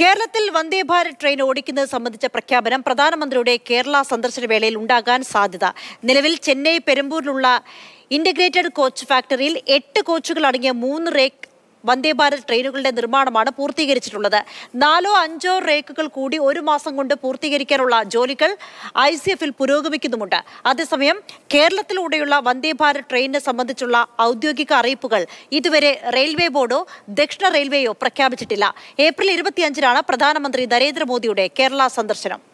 കേരളത്തിൽ വന്ദേ ഭാരത് ട്രെയിൻ ഓടിക്കുന്നത് സംബന്ധിച്ച പ്രഖ്യാപനം പ്രധാനമന്ത്രിയുടെ കേരള സന്ദർശന വേളയിൽ ഉണ്ടാകാൻ സാധ്യത നിലവിൽ ചെന്നൈ പെരുമ്പൂരിലുള്ള ഇന്റഗ്രേറ്റഡ് കോച്ച് ഫാക്ടറിയിൽ എട്ട് കോച്ചുകൾ അടങ്ങിയ മൂന്ന് റേക്ക് വന്ദേ ഭാരത് ട്രെയിനുകളുടെ നിർമ്മാണമാണ് പൂർത്തീകരിച്ചിട്ടുള്ളത് നാലോ അഞ്ചോ റേക്കുകൾ കൂടി ഒരു മാസം കൊണ്ട് പൂർത്തീകരിക്കാനുള്ള ജോലികൾ ഐ സി എഫിൽ പുരോഗമിക്കുന്നുമുണ്ട് അതേസമയം കേരളത്തിലൂടെയുള്ള വന്ദേ ഭാരത് ട്രെയിനിനെ സംബന്ധിച്ചുള്ള ഔദ്യോഗിക അറിയിപ്പുകൾ ഇതുവരെ റെയിൽവേ ബോർഡോ ദക്ഷിണ റെയിൽവേയോ പ്രഖ്യാപിച്ചിട്ടില്ല ഏപ്രിൽ ഇരുപത്തിയഞ്ചിനാണ് പ്രധാനമന്ത്രി നരേന്ദ്രമോദിയുടെ കേരള സന്ദർശനം